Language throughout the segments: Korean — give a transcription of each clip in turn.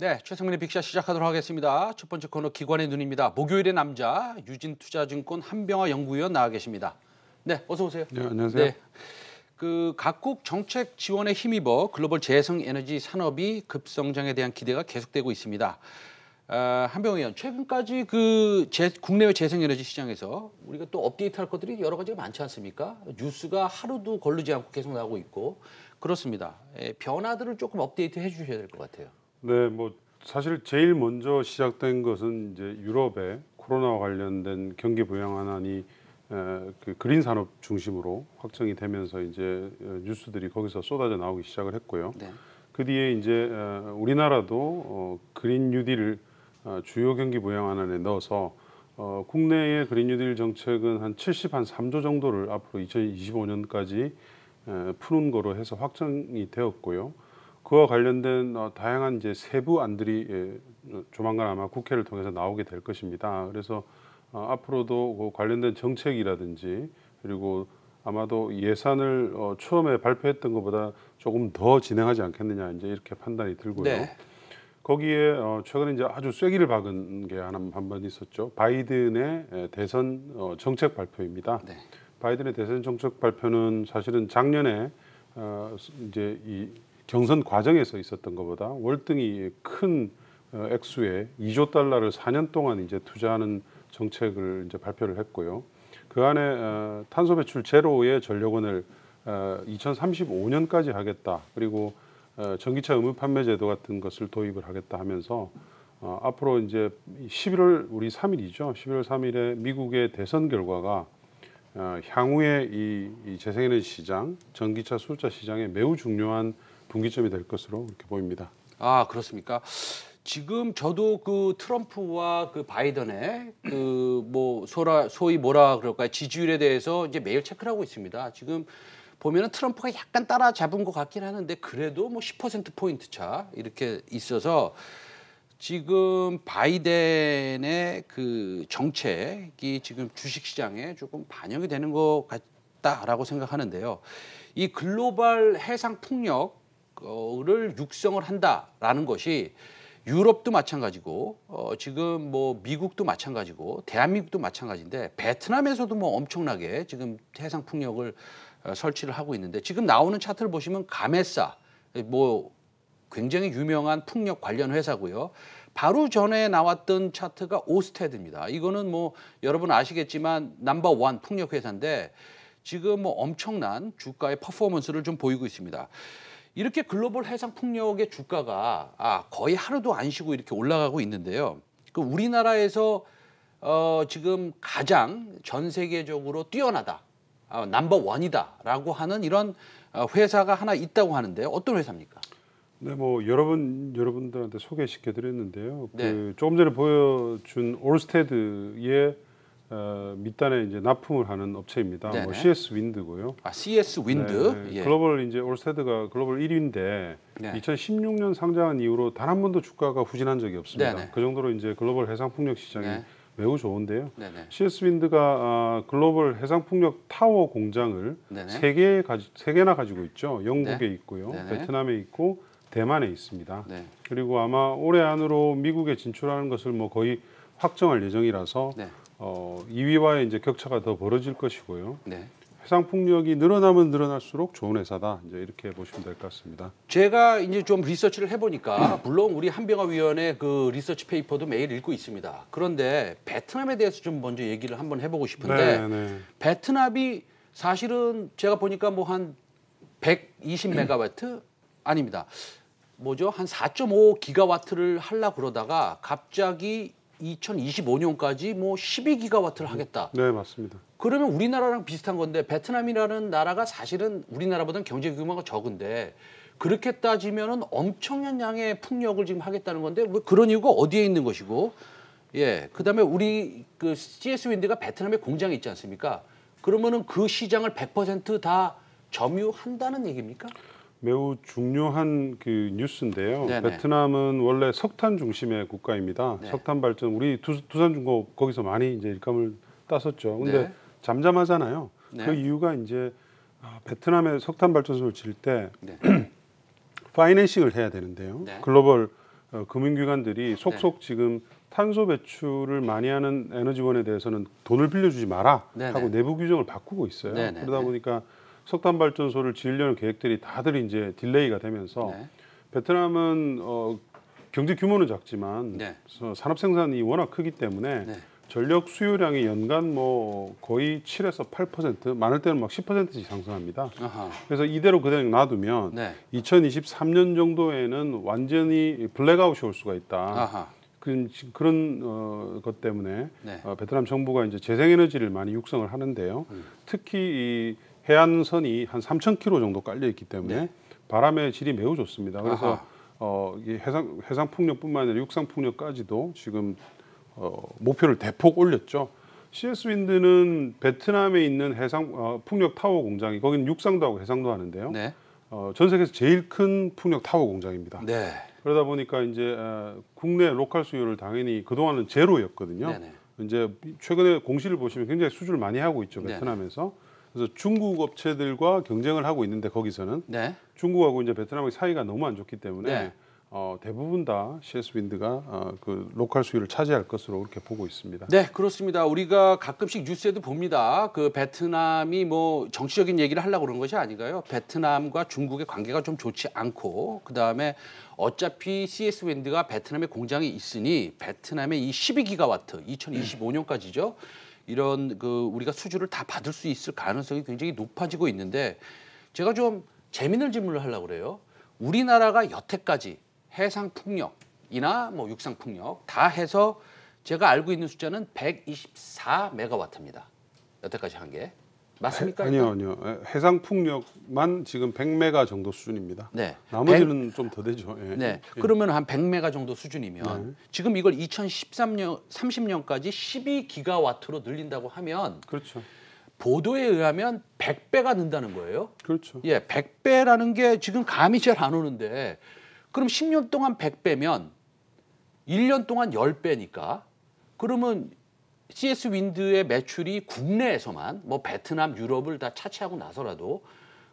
네, 최승민의 빅샷 시작하도록 하겠습니다. 첫 번째 코너 기관의 눈입니다. 목요일의 남자 유진투자증권 한병화 연구위원 나와 계십니다. 네, 어서 오세요. 네, 안녕하세요. 네. 그 각국 정책 지원에 힘입어 글로벌 재생 에너지 산업이 급성장에 대한 기대가 계속되고 있습니다. 아, 한병 의원 최근까지 그 제, 국내외 재생에너지 시장에서 우리가 또 업데이트할 것들이 여러 가지가 많지 않습니까? 뉴스가 하루도 걸르지 않고 계속 나오고 있고 그렇습니다. 예, 변화들을 조금 업데이트 해주셔야 될 것 같아요. 네, 뭐 사실 제일 먼저 시작된 것은 이제 유럽의 코로나와 관련된 경기 부양안이 그 그린 산업 중심으로 확정이 되면서 이제 어, 뉴스들이 거기서 쏟아져 나오기 시작을 했고요. 네. 그 뒤에 이제 어, 우리나라도 어, 그린 뉴딜을 어, 주요 경기 모양안에 넣어서 어, 국내의 그린뉴딜 정책은 한 70, 한 3조 정도를 앞으로 2025년까지 에, 푸는 거로 해서 확정이 되었고요. 그와 관련된 어, 다양한 이제 세부 안들이 에, 예, 조만간 아마 국회를 통해서 나오게 될 것입니다. 그래서 어, 앞으로도 그 관련된 정책이라든지 그리고 아마도 예산을 어, 처음에 발표했던 것보다 조금 더 진행하지 않겠느냐 이제 이렇게 판단이 들고요. 네. 거기에 어, 최근에 이제 아주 쐐기를 박은 게 하나 한번 있었죠. 바이든의 대선 어, 정책 발표입니다. 네. 바이든의 대선 정책 발표는 사실은 작년에 어, 이제 이 경선 과정에서 있었던 것보다 월등히 큰 액수의 2조 달러를 4년 동안 이제 투자하는 정책을 이제 발표를 했고요. 그 안에 탄소 배출 제로의 전력원을 2035년까지 하겠다. 그리고 어, 전기차 의무 판매 제도 같은 것을 도입을 하겠다 하면서 어, 앞으로 이제 11월 우리 3일이죠. 11월 3일에 미국의 대선 결과가 어, 향후에 이, 이 재생에너지 시장, 전기차 수자 시장에 매우 중요한 분기점이 될 것으로 이렇게 보입니다. 아 그렇습니까? 지금 저도 그 트럼프와 그 바이든의 그 뭐 소라 소위 뭐라 그럴까요 지지율에 대해서 이제 매일 체크를 하고 있습니다. 지금 보면은 트럼프가 약간 따라잡은 것 같긴 하는데 그래도 뭐10% 포인트 차 이렇게 있어서 지금 바이든의 그 정책이 지금 주식 시장에 조금 반영이 되는 것 같다라고 생각하는데요. 이 글로벌 해상 풍력을 육성을 한다라는 것이 유럽도 마찬가지고 어, 지금 뭐 미국도 마찬가지고 대한민국도 마찬가지인데 베트남에서도 뭐 엄청나게 지금 해상 풍력을 어, 설치를 하고 있는데 지금 나오는 차트를 보시면 가메사 뭐 굉장히 유명한 풍력 관련 회사고요. 바로 전에 나왔던 차트가 오스테드입니다. 이거는 뭐 여러분 아시겠지만 넘버 원 풍력 회사인데 지금 뭐 엄청난 주가의 퍼포먼스를 좀 보이고 있습니다. 이렇게 글로벌 해상 풍력의 주가가 아, 거의 하루도 안 쉬고 이렇게 올라가고 있는데요. 그 우리나라에서 어, 지금 가장 전 세계적으로 뛰어나다. 어, 넘버 원이다라고 하는 이런 어, 회사가 하나 있다고 하는데요. 어떤 회사입니까? 네, 뭐 여러분 여러분들한테 소개시켜 드렸는데요. 그 네. 그 조금 전에 보여준 올스테드의 어, 밑단에 이제 납품을 하는 업체입니다. 뭐 CS 윈드고요. 아, CS 윈드. 네, 네, 예. 글로벌 이제 올스테드가 글로벌 1위인데 네. 2016년 상장한 이후로 단 한 번도 주가가 후진한 적이 없습니다. 네네. 그 정도로 이제 글로벌 해상 풍력 시장이 네. 매우 좋은데요. 네네. CS 윈드가 아, 글로벌 해상 풍력 타워 공장을 3개3 개나 가지고 있죠. 영국에 네. 있고요, 네네. 베트남에 있고 대만에 있습니다. 네. 그리고 아마 올해 안으로 미국에 진출하는 것을 뭐 거의 확정할 예정이라서 네. 어, 2위와의 이제 격차가 더 벌어질 것이고요. 네. 해상 풍력이 늘어나면 늘어날수록 좋은 회사다. 이제 이렇게 보시면 될 것 같습니다. 제가 이제 좀 리서치를 해보니까 물론 우리 한병화위원회 그 리서치 페이퍼도 매일 읽고 있습니다. 그런데 베트남에 대해서 좀 먼저 얘기를 한번 해보고 싶은데 네네. 네. 베트남이 사실은 제가 보니까 뭐한120 메가와트 아닙니다. 뭐죠? 한4.5 기가와트를 하려 고 그러다가 갑자기 2025년까지 뭐 12기가와트를 하겠다. 네, 맞습니다. 그러면 우리나라랑 비슷한 건데 베트남이라는 나라가 사실은 우리나라보다는 경제 규모가 적은데 그렇게 따지면은 엄청난 양의 풍력을 지금 하겠다는 건데 왜 그런 이유가 어디에 있는 것이고 예, 그다음에 우리 그 CS 윈드가 베트남에 공장이 있지 않습니까? 그러면은 그 시장을 100%다 점유한다는 얘기입니까? 매우 중요한 그 뉴스인데요. 네네. 베트남은 원래 석탄 중심의 국가입니다. 네. 석탄 발전 우리 두, 산중고 거기서 많이 이제 일감을 땄었죠. 근데 네. 잠잠하잖아요. 네. 그 이유가 이제 아, 베트남에 석탄 발전소를 질을때 네. 파이낸싱을 해야 되는데요. 네. 글로벌 어, 금융기관들이 네. 속속 지금 탄소 배출을 많이 하는 에너지원에 대해서는 돈을 빌려주지 마라 네네. 하고 내부 규정을 바꾸고 있어요. 네네. 그러다 보니까 석탄 발전소를 지으려는 계획들이 다들 이제 딜레이가 되면서 네. 베트남은 어, 경제 규모는 작지만 네. 산업 생산이 워낙 크기 때문에 네. 전력 수요량이 연간 뭐 거의 7에서 8% 많을 때는 막 10%씩 상승합니다. 아하. 그래서 이대로 그대로 놔두면 네. 2023년 정도에는 완전히 블랙아웃이 올 수가 있다. 아하. 그, 그런 어, 것 때문에 네. 어, 베트남 정부가 이제 재생에너지를 많이 육성을 하는데요. 음. 특히 이 해안선이 한 3,000km 정도 깔려 있기 때문에 네. 바람의 질이 매우 좋습니다. 그래서 어, 이 해상 해상 풍력뿐만 아니라 육상 풍력까지도 지금 어, 목표를 대폭 올렸죠. CS 윈드는 베트남에 있는 해상 어, 풍력 타워 공장이 거기는 육상도 하고 해상도 하는데요. 네. 어, 전 세계에서 제일 큰 풍력 타워 공장입니다. 네. 그러다 보니까 이제 어, 국내 로컬 수요를 당연히 그동안은 제로였거든요. 네네. 이제 최근에 공시를 보시면 굉장히 수주를 많이 하고 있죠 베트남에서. 네네. 그래서 중국 업체들과 경쟁을 하고 있는데 거기서는 네. 중국하고 이제 베트남의 사이가 너무 안 좋기 때문에 네. 어, 대부분 다 CS 윈드가 어, 그 로컬 수요를 차지할 것으로 그렇게 보고 있습니다. 네, 그렇습니다. 우리가 가끔씩 뉴스에도 봅니다. 그 베트남이 뭐 정치적인 얘기를 하려고 그런 것이 아닌가요? 베트남과 중국의 관계가 좀 좋지 않고 그 다음에 어차피 CS 윈드가 베트남에 공장이 있으니 베트남의 이 12기가와트 2025년까지죠. 음. 이런 그 우리가 수주를 다 받을 수 있을 가능성이 굉장히 높아지고 있는데 제가 좀 재미있는 질문을 하려고 그래요. 우리나라가 여태까지 해상 풍력이나 뭐 육상 풍력 다 해서 제가 알고 있는 숫자는 124메가와트입니다. 여태까지 한 게. 맞습니까? 해, 아니요, 아니요. 예, 해상 풍력만 지금 100메가 정도 수준입니다. 네. 나머지는 좀 더 되죠. 예. 네. 예. 그러면 한 100메가 정도 수준이면 네. 지금 이걸 2013년 30년까지 12기가와트로 늘린다고 하면 그렇죠. 보도에 의하면 100배가 는다는 거예요. 그렇죠. 예, 100배라는 게 지금 감이 잘 안 오는데 그럼 10년 동안 100배면 1년 동안 10배니까 그러면 CS 윈드의 매출이 국내에서만 뭐 베트남, 유럽을 다 차치하고 나서라도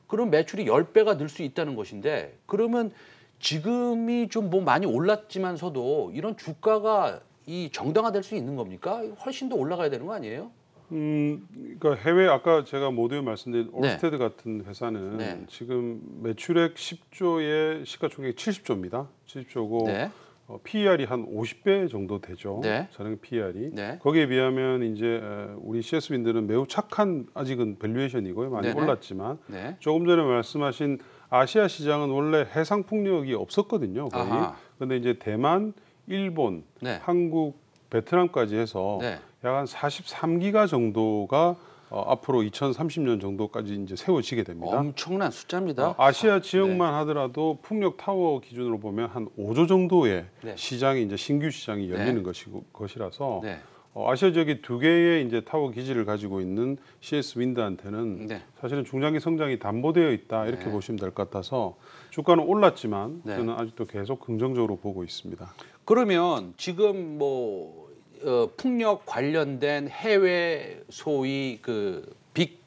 그런 매출이 열배가 늘 수 있다는 것인데 그러면 지금이 좀 뭐 많이 올랐지만서도 이런 주가가 이 정당화될 수 있는 겁니까? 훨씬 더 올라가야 되는 거 아니에요? 음, 그러니까 해외 아까 제가 모두에 말씀드린 올스테드 네. 같은 회사는 네. 지금 매출액 10조에 시가총액 70조입니다. 70조고 네. 어, PER이 한 50배 정도 되죠. 네. 전액 PER이. 네. 거기에 비하면 이제 우리 CS빈들은 매우 착한 아직은 밸류에이션이고요. 많이 네네. 올랐지만 네. 조금 전에 말씀하신 아시아 시장은 원래 해상 풍력이 없었거든요. 거의. 아하. 근데 이제 대만, 일본, 네. 한국, 베트남까지 해서 약 한 43기가 정도가 어, 앞으로 2030년 정도까지 이제 세워지게 됩니다. 엄청난 숫자입니다. 어, 아, 시아 네. 지역만 네. 하더라도 풍력 타워 기준으로 보면 한 5조 정도의 네. 시장이 이제 신규 시장이 네. 열리는 것이고 것이라서 네. 어, 아시아 지역이 두 개의 이제 타워 기지를 가지고 있는 CS 윈드한테는 네. 사실은 중장기 성장이 담보되어 있다 이렇게 네. 보시면 될 것 같아서 주가는 올랐지만 네. 저는 아직도 계속 긍정적으로 보고 있습니다. 그러면 지금 뭐 어, 풍력 관련된 해외 소위 그 빅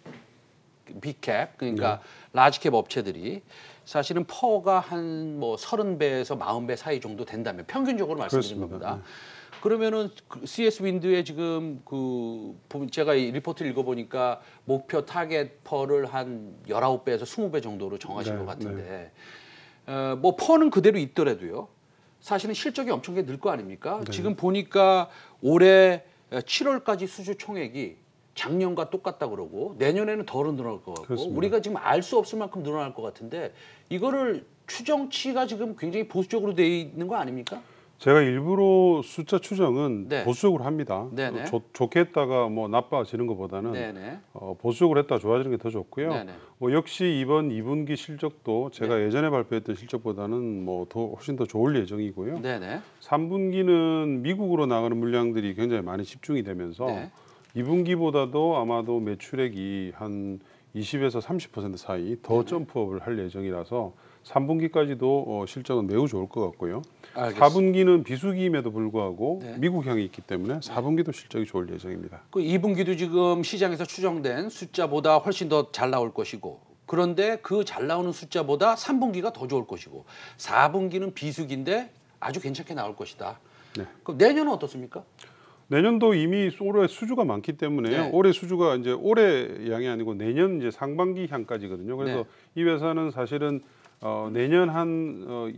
빅캡 그러니까 네. 라지캡 업체들이 사실은 퍼가 한뭐 서른 배에서 마흔 배 사이 정도 된다면 평균적으로 말씀드린 겁니다. 네. 그러면은 그 CS 윈드의 지금 그 제가 이 리포트를 읽어보니까 목표 타겟 퍼를 한 열아홉 배에서 스무 배 정도로 정하신 네, 것 같은데 네. 어, 뭐 퍼는 그대로 있더라도요. 사실은 실적이 엄청나게 늘 거 아닙니까? 네. 지금 보니까 올해 7월까지 수주 총액이 작년과 똑같다 그러고 내년에는 덜 늘어날 것 같고 그렇습니다. 우리가 지금 알 수 없을 만큼 늘어날 것 같은데 이거를 추정치가 지금 굉장히 보수적으로 돼 있는 거 아닙니까? 제가 일부러 숫자 추정은 네. 보수적으로 합니다. 네네. 좋, 네. 좋게 했다가 뭐 나빠지는 것보다는 네, 네. 어, 보수적으로 했다 가 좋아지는 게 더 좋고요. 뭐 역시 이번 2분기 실적도 제가 네. 예전에 발표했던 실적보다는 뭐 더 훨씬 더 좋을 예정이고요. 네네. 3분기는 미국으로 나가는 물량들이 굉장히 많이 집중이 되면서 네. 2분기보다도 아마도 매출액이 한 20에서 30% 사이 더 점프업을 할 예정이라서 삼분기까지도 어, 실적은 매우 좋을 것 같고요. 사분기는 비수기임에도 불구하고 네. 미국향이 있기 때문에 네. 사분기도 실적이 좋을 예정입니다. 그 2분기도 지금 시장에서 추정된 숫자보다 훨씬 더 잘 나올 것이고 그런데 그 잘 나오는 숫자보다 3분기가 더 좋을 것이고 4분기는 비수기인데 아주 괜찮게 나올 것이다. 네. 그럼 내년은 어떻습니까? 내년도 이미 올해 수주가 많기 때문에 네. 올해 수주가 이제 올해 양이 아니고 내년 이제 상반기 향까지거든요. 그래서 네. 이 회사는 사실은 어, 내년 한 어,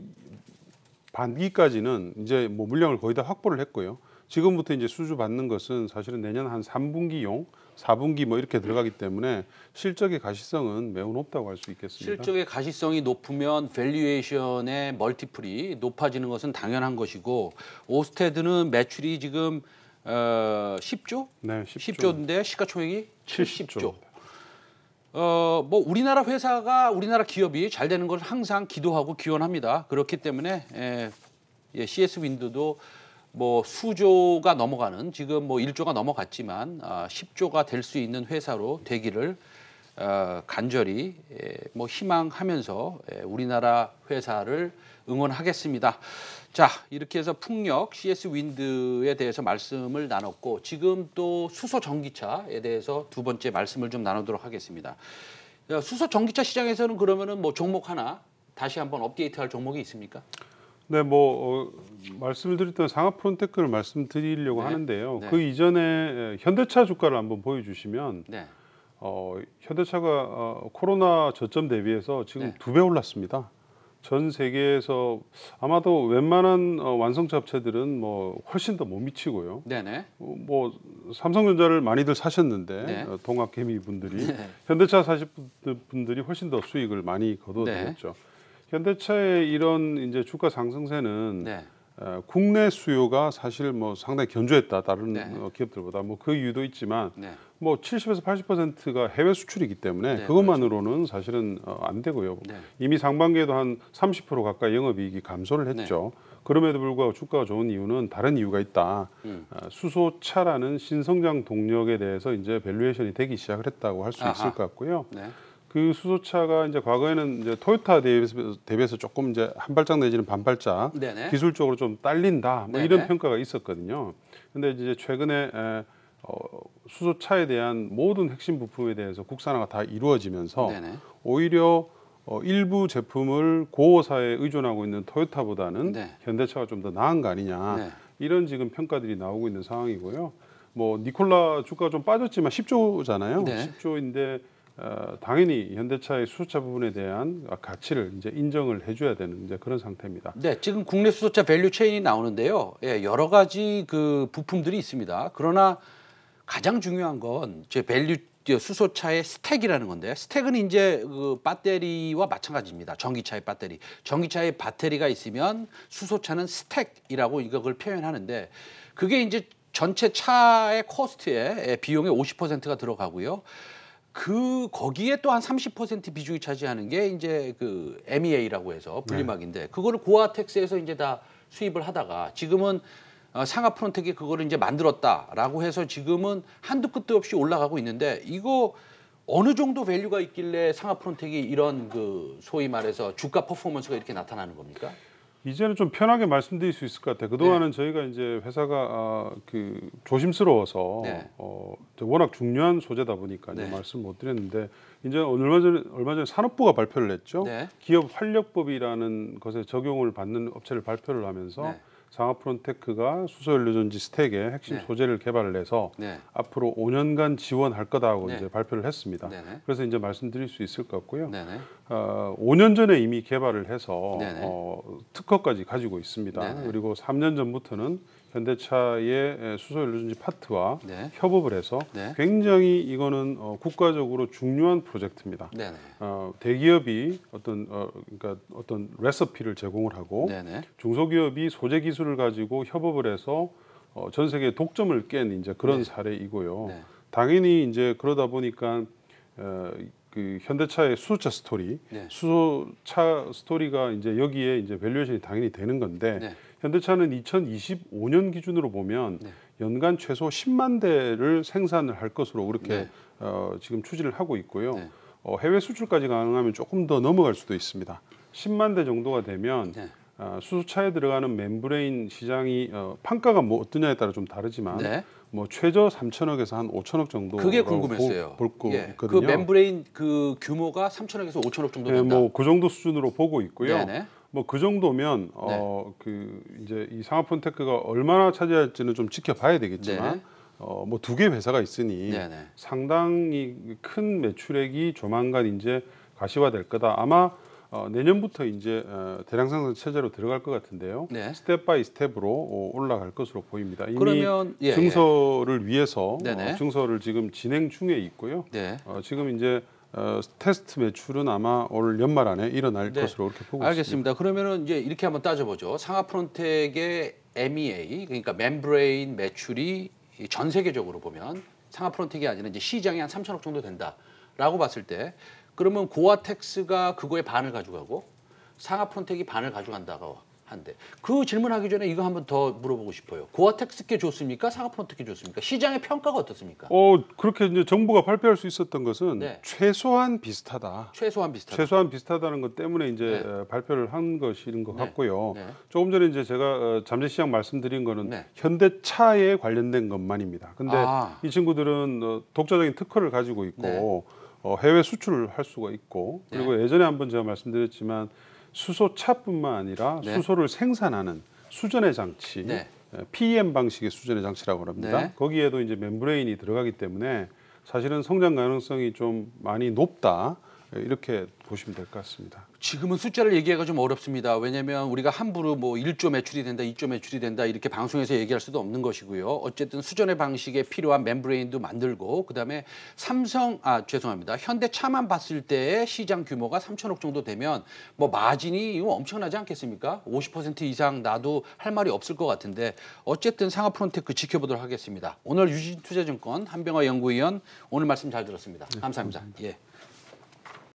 반기까지는 이제 뭐 물량을 거의 다 확보를 했고요. 지금부터 이제 수주 받는 것은 사실은 내년 한 3분기용, 4분기 뭐 이렇게 들어가기 때문에 실적의 가시성은 매우 높다고 할 수 있겠습니다. 실적의 가시성이 높으면 밸류에이션의 멀티플이 높아지는 것은 당연한 것이고 오스테드는 매출이 지금 어, 10조? 네, 10조. 인데 시가총액이 70조. 70조. 어, 뭐 우리나라 회사가 우리나라 기업이 잘 되는 걸 항상 기도하고 기원합니다. 그렇기 때문에 에, 예, 예 CS 윈드도 뭐 수조가 넘어가는 지금 뭐 1조가 넘어갔지만 아, 10조가 될 수 있는 회사로 되기를 어, 간절히 예, 뭐 희망하면서 예, 우리나라 회사를 응원하겠습니다. 자, 이렇게 해서 풍력 CS 윈드에 대해서 말씀을 나눴고 지금 또 수소 전기차에 대해서 두 번째 말씀을 좀 나누도록 하겠습니다. 수소 전기차 시장에서는 그러면은 뭐 종목 하나 다시 한번 업데이트할 종목이 있습니까? 네, 뭐 어, 말씀을 드렸던 상하 프론테크를 말씀드리려고 네. 하는데요. 네. 그 이전에 현대차 주가를 한번 보여주시면 네. 어, 현대차가 어, 코로나 저점 대비해서 지금 네. 두배 올랐습니다. 전 세계에서 아마도 웬만한 어, 완성차 업체들은 뭐 훨씬 더 못 미치고요. 네네. 어, 뭐 삼성전자를 많이들 사셨는데 네. 어, 동학개미 분들이 네. 현대차 사실 분들이 훨씬 더 수익을 많이 거둬들였죠. 네. 현대차의 이런 이제 주가 상승세는 네. 어, 국내 수요가 사실 뭐 상당히 견조했다 다른 네. 어, 기업들보다 뭐 그 이유도 있지만 네. 뭐 70에서 80%가 해외 수출이기 때문에 네, 그것만으로는 그렇죠. 사실은 어, 안 되고요. 네. 이미 상반기에도 한 30% 가까이 영업이익이 감소를 네. 했죠. 그럼에도 불구하고 주가가 좋은 이유는 다른 이유가 있다. 음. 어, 수소차라는 신성장 동력에 대해서 이제 밸류에이션이 되기 시작을 했다고 할 수 있을 것 같고요. 네. 그 수소차가 이제 과거에는 이제 토요타 대비해서, 조금 이제 한 발짝 내지는 반 발짝 네네. 기술적으로 좀 딸린다 뭐 네네. 이런 평가가 있었거든요. 근데 이제 최근에 에, 어, 수소차에 대한 모든 핵심 부품에 대해서 국산화가 다 이루어지면서 네네. 오히려 어, 일부 제품을 고호사에 의존하고 있는 토요타보다는 네. 현대차가 좀 더 나은 거 아니냐 네. 이런 지금 평가들이 나오고 있는 상황이고요. 뭐 니콜라 주가 좀 빠졌지만 10조잖아요. 네. 10조인데 어, 당연히 현대차의 수소차 부분에 대한 가치를 이제 인정을 해줘야 되는 이제 그런 상태입니다. 네, 지금 국내 수소차 밸류 체인이 나오는데요. 예, 여러 가지 그 부품들이 있습니다. 그러나 가장 중요한 건제 밸류 수소차의 스택이라는 건데 스택은 이제 그 배터리와 마찬가지입니다. 전기차의 배터리. 전기차의 배터리가 있으면 수소차는 스택이라고 이걸 표현하는데 그게 이제 전체 차의 코스트에 비용의 50%가 들어가고요. 그 거기에 또 한 30% 비중이 차지하는 게 이제 그 MEA라고 해서 분리막인데 네. 그거를 고아텍스에서 이제 다 수입을 하다가 지금은 어, 상하 프론텍이 그거를 이제 만들었다라고 해서 지금은 한두 끝도 없이 올라가고 있는데 이거 어느 정도 밸류가 있길래 상하 프론텍이 이런 그 소위 말해서 주가 퍼포먼스가 이렇게 나타나는 겁니까? 이제는 좀 편하게 말씀드릴 수 있을 것 같아요. 그동안은 네. 저희가 이제 회사가 아, 그 조심스러워서 네. 어, 워낙 중요한 소재다 보니까 네. 말씀 못 드렸는데 이제 얼마 전에 얼마 전에 산업부가 발표를 했죠. 네. 기업 활력법이라는 것에 적용을 받는 업체를 발표를 하면서 네. 장하프론테크가 수소연료전지 스택의 핵심 네. 소재를 개발을 해서 네. 앞으로 5년간 지원할 거다고 네. 이제 발표를 했습니다. 네네. 네. 그래서 이제 말씀드릴 수 있을 것 같고요. 네, 네. 어, 5년 전에 이미 개발을 해서 네, 어, 특허까지 가지고 있습니다. 그리고 3년 전부터는 현대차의 수소 연료전지 파트와 네. 협업을 해서 네. 굉장히 이거는 어, 국가적으로 중요한 프로젝트입니다. 네, 네. 어, 대기업이 어떤 어, 그러니까 어떤 레시피를 제공을 하고 네, 네 중소기업이 소재 기술을 가지고 협업을 해서 어, 전 세계 독점을 깬 이제 그런 네. 사례이고요. 네. 당연히 이제 그러다 보니까 어, 그 현대차의 수소차 스토리, 수소차 스토리가 이제 여기에 이제 밸류에이션이 당연히 되는 건데. 현대차는 2025년 기준으로 보면 네. 연간 최소 10만 대를 생산을 할 것으로 그렇게 네. 어, 지금 추진을 하고 있고요. 네. 어, 해외 수출까지 가능하면 조금 더 넘어갈 수도 있습니다. 10만 대 정도가 되면 어, 수소차에 들어가는 멤브레인 시장이 어, 판가가 뭐 어떠냐에 따라 좀 다르지만 뭐 최저 3천억에서 한 5천억 정도 그게 어, 궁금했어요. 볼 예. 거거든요. 예, 그 멤브레인 그 규모가 3천억에서 5천억 정도 된다. 네, 뭐 뭐그 정도 수준으로 보고 있고요. 네네. 뭐그 정도면 어, 네. 어그 이제 이 상하폰테크가 얼마나 차지할지는 좀 지켜봐야 되겠지만 네. 어뭐 두 개 회사가 있으니 네, 네, 상당히 큰 매출액이 조만간 이제 가시화될 거다. 아마 어, 내년부터 이제 어, 대량 생산 체제로 들어갈 것 같은데요. 네. 스텝 바이 스텝으로 어, 올라갈 것으로 보입니다. 이미 그러면, 예, 증서를 예. 위해서 네, 어, 네. 증서를 지금 진행 중에 있고요. 네. 어, 지금 이제 어, 테스트 매출은 아마 올 연말 안에 일어날 네. 것으로 이렇게 보고 알겠습니다. 있습니다. 그러면은 이제 이렇게 한번 따져보죠. 상하 프론텍의 MEA 그러니까 멤브레인 매출이 전 세계적으로 보면 상하 프론텍이 아니라 이제 시장이 한 3천억 정도 된다라고 봤을 때 그러면 고아텍스가 그거의 반을 가져가고 상하 프론텍이 반을 가져간다고 한데 그 질문하기 전에 이거 한번 더 물어보고 싶어요. 고아텍스께 좋습니까? 상업프론트께 좋습니까? 시장의 평가가 어떻습니까? 어 그렇게 이제 정부가 발표할 수 있었던 것은 네. 최소한 비슷하다. 최소한 비슷하다. 최소한 비슷하다는 것 때문에 이제 네. 어, 발표를 한 것인 것 네. 같고요. 네. 조금 전에 이제 제가 어, 잠재시장 말씀드린 거는 네. 현대차에 관련된 것만입니다. 근데 아. 이 친구들은 어, 독자적인 특허를 가지고 있고 네. 어, 해외 수출을 할 수가 있고 그리고 예전에 한번 제가 말씀드렸지만 수소차뿐만 아니라 네. 수소를 생산하는 수전의 장치, 네. 예, PEM 방식의 수전의 장치라고 합니다. 네. 거기에도 이제 멤브레인이 들어가기 때문에 사실은 성장 가능성이 좀 많이 높다. 이렇게 보시면 될 것 같습니다. 지금은 숫자를 얘기하기가 좀 어렵습니다. 왜냐하면 우리가 함부로 뭐 1조 매출이 된다, 2조 매출이 된다 이렇게 방송에서 얘기할 수도 없는 것이고요. 어쨌든 수전의 방식에 필요한 멤브레인도 만들고 그다음에 삼성 아 죄송합니다. 현대차만 봤을 때 시장 규모가 3천억 정도 되면 뭐 마진이 엄청나지 않겠습니까? 50% 이상 나도 할 말이 없을 것 같은데 어쨌든 상업 프론테크 지켜보도록 하겠습니다. 오늘 유진투자증권 한병화 연구위원 오늘 말씀 잘 들었습니다. 감사합니다. 네, 감사합니다. 예.